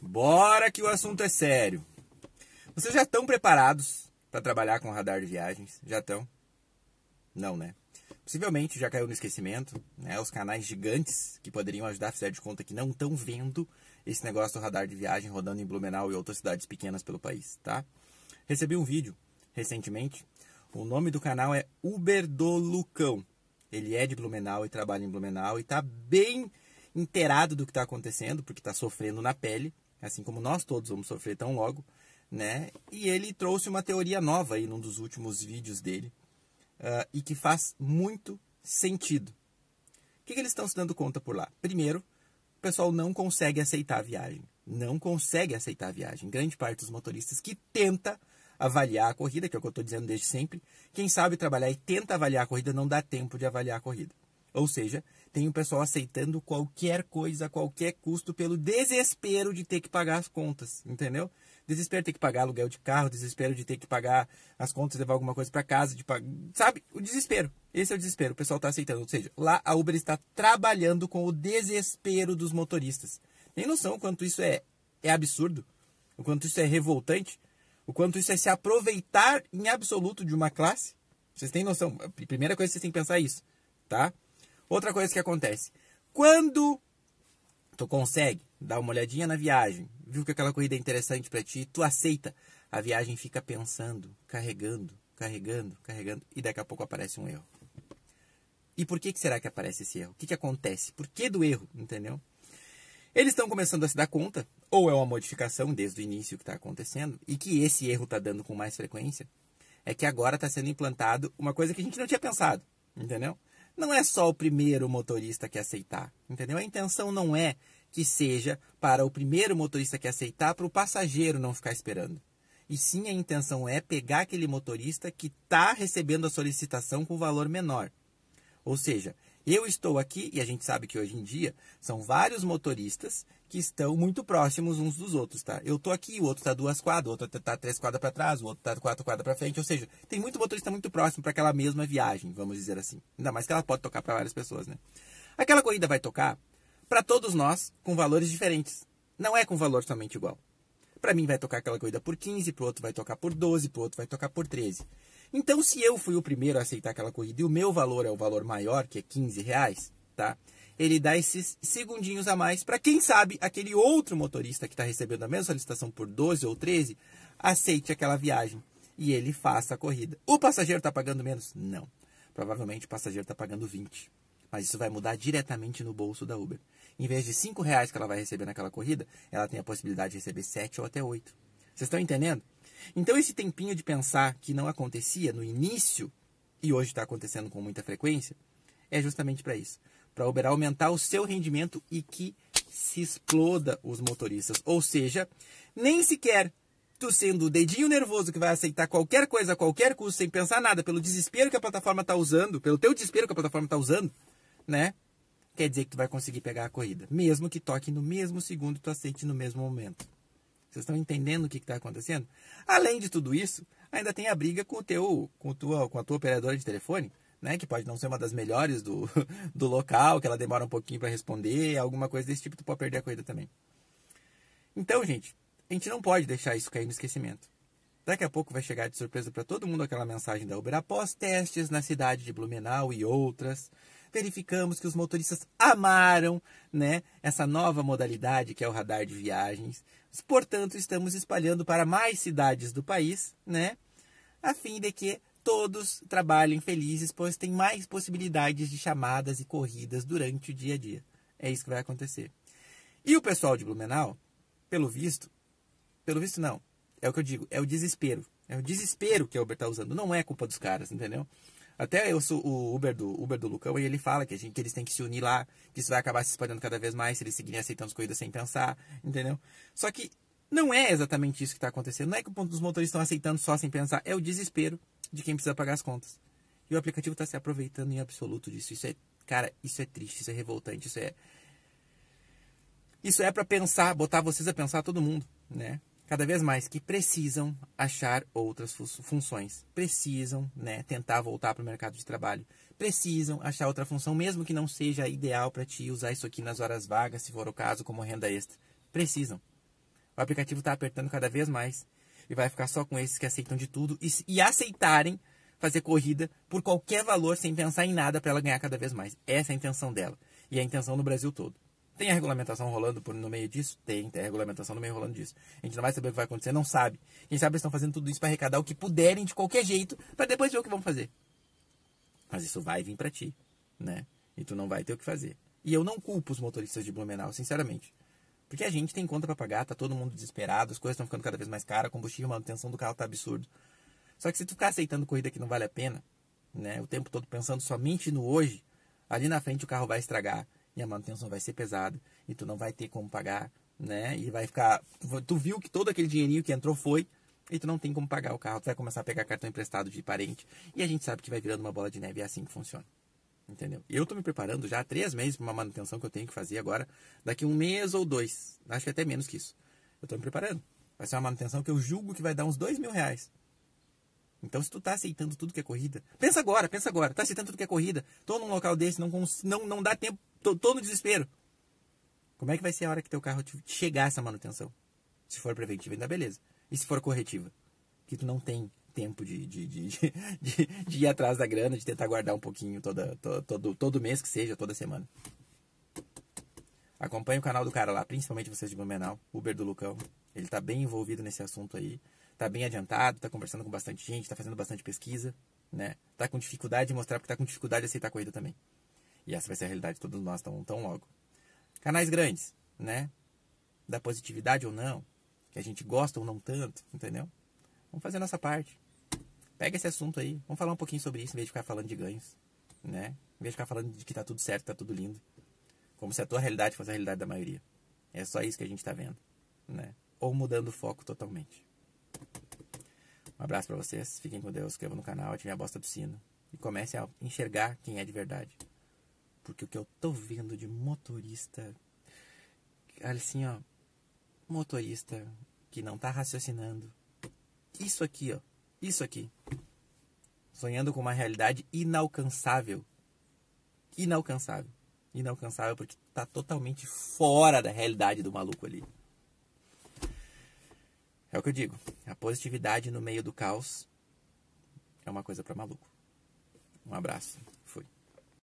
Bora que o assunto é sério. Vocês já estão preparados para trabalhar com radar de viagens? Já estão? Não, né? Possivelmente já caiu no esquecimento, né? Os canais gigantes que poderiam ajudar a fazer de conta que não estão vendo esse negócio do radar de viagem rodando em Blumenau e outras cidades pequenas pelo país, tá? Recebi um vídeo recentemente. O nome do canal é Uber do Lucão. Ele é de Blumenau e trabalha em Blumenau e tá bem inteirado do que está acontecendo, porque está sofrendo na pele, assim como nós todos vamos sofrer tão logo, né? E ele trouxe uma teoria nova aí num dos últimos vídeos dele uh, e que faz muito sentido. O que, que eles estão se dando conta por lá? Primeiro, o pessoal não consegue aceitar a viagem. Não consegue aceitar a viagem. Grande parte dos motoristas que tenta avaliar a corrida, que é o que eu estou dizendo desde sempre, quem sabe trabalhar e tenta avaliar a corrida não dá tempo de avaliar a corrida. Ou seja, tem o pessoal aceitando qualquer coisa, a qualquer custo, pelo desespero de ter que pagar as contas, entendeu? Desespero de ter que pagar aluguel de carro, desespero de ter que pagar as contas, levar alguma coisa para casa, de pagar, sabe? O desespero. Esse é o desespero. O pessoal está aceitando. Ou seja, lá a Uber está trabalhando com o desespero dos motoristas. Tem noção o quanto isso é, é absurdo? O quanto isso é revoltante? O quanto isso é se aproveitar em absoluto de uma classe? Vocês têm noção? A primeira coisa que vocês têm que pensar é isso, tá? Outra coisa que acontece, quando tu consegue dar uma olhadinha na viagem, viu que aquela corrida é interessante para ti, tu aceita, a viagem fica pensando, carregando, carregando, carregando e daqui a pouco aparece um erro. E por que, que será que aparece esse erro? O que, que acontece? Por que do erro? Entendeu? Eles estão começando a se dar conta, ou é uma modificação desde o início que está acontecendo, e que esse erro está dando com mais frequência, é que agora está sendo implantado uma coisa que a gente não tinha pensado, entendeu? não é só o primeiro motorista que aceitar, entendeu? A intenção não é que seja para o primeiro motorista que aceitar, para o passageiro não ficar esperando. E sim, a intenção é pegar aquele motorista que está recebendo a solicitação com valor menor. Ou seja, eu estou aqui, e a gente sabe que hoje em dia são vários motoristas que estão muito próximos uns dos outros, tá? Eu tô aqui, o outro tá duas quadras, o outro tá três quadras para trás, o outro tá quatro quadras para frente, ou seja, tem muito motorista muito próximo para aquela mesma viagem, vamos dizer assim. Ainda mais que ela pode tocar para várias pessoas, né? Aquela corrida vai tocar para todos nós com valores diferentes. Não é com valor somente igual. Para mim vai tocar aquela corrida por 15, pro outro vai tocar por 12, pro outro vai tocar por 13. Então, se eu fui o primeiro a aceitar aquela corrida e o meu valor é o valor maior, que é 15 reais, tá? ele dá esses segundinhos a mais para quem sabe aquele outro motorista que está recebendo a mesma solicitação por 12 ou 13 aceite aquela viagem e ele faça a corrida. O passageiro está pagando menos? Não. Provavelmente o passageiro está pagando 20. Mas isso vai mudar diretamente no bolso da Uber. Em vez de 5 reais que ela vai receber naquela corrida, ela tem a possibilidade de receber 7 ou até 8. Vocês estão entendendo? Então esse tempinho de pensar que não acontecia no início e hoje está acontecendo com muita frequência é justamente para isso para Uber aumentar o seu rendimento e que se exploda os motoristas. Ou seja, nem sequer tu sendo o dedinho nervoso que vai aceitar qualquer coisa a qualquer custo sem pensar nada, pelo desespero que a plataforma está usando, pelo teu desespero que a plataforma está usando, né? Quer dizer que tu vai conseguir pegar a corrida, mesmo que toque no mesmo segundo, e tu aceite no mesmo momento. Vocês estão entendendo o que está acontecendo? Além de tudo isso, ainda tem a briga com o teu, com, tua, com a tua operadora de telefone, né, que pode não ser uma das melhores do, do local, que ela demora um pouquinho para responder, alguma coisa desse tipo, tu pode perder a corrida também. Então, gente, a gente não pode deixar isso cair no esquecimento. Daqui a pouco vai chegar de surpresa para todo mundo aquela mensagem da Uber após testes na cidade de Blumenau e outras. Verificamos que os motoristas amaram, né, essa nova modalidade que é o radar de viagens. Portanto, estamos espalhando para mais cidades do país, né, a fim de que todos trabalhem felizes, pois tem mais possibilidades de chamadas e corridas durante o dia a dia. É isso que vai acontecer. E o pessoal de Blumenau, pelo visto, pelo visto não, é o que eu digo, é o desespero. É o desespero que o Uber está usando, não é culpa dos caras, entendeu? Até eu sou o Uber do, Uber do Lucão e ele fala que, a gente, que eles têm que se unir lá, que isso vai acabar se espalhando cada vez mais se eles seguirem aceitando as corridas sem pensar, entendeu? Só que não é exatamente isso que está acontecendo. Não é que os dos motores estão aceitando só sem pensar, é o desespero de quem precisa pagar as contas. E o aplicativo está se aproveitando em absoluto disso. Isso é, cara, isso é triste, isso é revoltante, isso é isso é para pensar, botar vocês a pensar todo mundo, né? Cada vez mais que precisam achar outras funções, precisam, né, tentar voltar para o mercado de trabalho, precisam achar outra função, mesmo que não seja ideal para ti usar isso aqui nas horas vagas, se for o caso, como renda extra, precisam. O aplicativo está apertando cada vez mais e vai ficar só com esses que aceitam de tudo e, e aceitarem fazer corrida por qualquer valor sem pensar em nada para ela ganhar cada vez mais. Essa é a intenção dela e é a intenção no Brasil todo. Tem a regulamentação rolando por, no meio disso? Tem, tem a regulamentação no meio rolando disso. A gente não vai saber o que vai acontecer, não sabe. Quem sabe eles estão fazendo tudo isso para arrecadar o que puderem de qualquer jeito, para depois ver o que vão fazer. Mas isso vai vir para ti, né? E tu não vai ter o que fazer. E eu não culpo os motoristas de Blumenau, sinceramente. Porque a gente tem conta para pagar, tá todo mundo desesperado, as coisas estão ficando cada vez mais caras, combustível, manutenção do carro tá absurdo. Só que se tu ficar aceitando corrida que não vale a pena, né, o tempo todo pensando somente no hoje, ali na frente o carro vai estragar e a manutenção vai ser pesada e tu não vai ter como pagar, né? E vai ficar, tu viu que todo aquele dinheirinho que entrou foi e tu não tem como pagar o carro, tu vai começar a pegar cartão emprestado de parente e a gente sabe que vai virando uma bola de neve e é assim que funciona. Entendeu? Eu estou me preparando já há três meses para uma manutenção que eu tenho que fazer agora, daqui um mês ou dois. Acho que é até menos que isso. Eu estou me preparando. Vai ser uma manutenção que eu julgo que vai dar uns dois mil reais. Então, se tu está aceitando tudo que é corrida, pensa agora, pensa agora. está aceitando tudo que é corrida. Estou num local desse, não, não, não dá tempo, estou no desespero. Como é que vai ser a hora que teu carro chegar essa manutenção? Se for preventiva, ainda beleza. E se for corretiva? Que tu não tem tempo de, de, de, de, ir atrás da grana, de tentar guardar um pouquinho toda, todo, todo mês que seja, toda semana. Acompanhe o canal do cara lá, principalmente vocês de Blumenau, Uber do Lucão. Ele está bem envolvido nesse assunto aí, está bem adiantado, está conversando com bastante gente, está fazendo bastante pesquisa, né? Tá com dificuldade de mostrar porque tá com dificuldade de aceitar a corrida também. E essa vai ser a realidade de todos nós tão, tão logo. Canais grandes, né? Da positividade ou não, que a gente gosta ou não tanto, entendeu? Vamos fazer a nossa parte. Pega esse assunto aí, vamos falar um pouquinho sobre isso em vez de ficar falando de ganhos, né? Em vez de ficar falando de que tá tudo certo, tá tudo lindo. Como se a tua realidade fosse a realidade da maioria. É só isso que a gente tá vendo, né? Ou mudando o foco totalmente. Um abraço para vocês, fiquem com Deus, inscrevam no canal, ativem a bosta do sino e comecem a enxergar quem é de verdade. Porque o que eu tô vendo de motorista, assim, ó, motorista que não tá raciocinando, isso aqui, ó, isso aqui. Sonhando com uma realidade inalcançável. Inalcançável. Inalcançável porque tá totalmente fora da realidade do maluco ali. É o que eu digo. A positividade no meio do caos é uma coisa para maluco. Um abraço. Fui.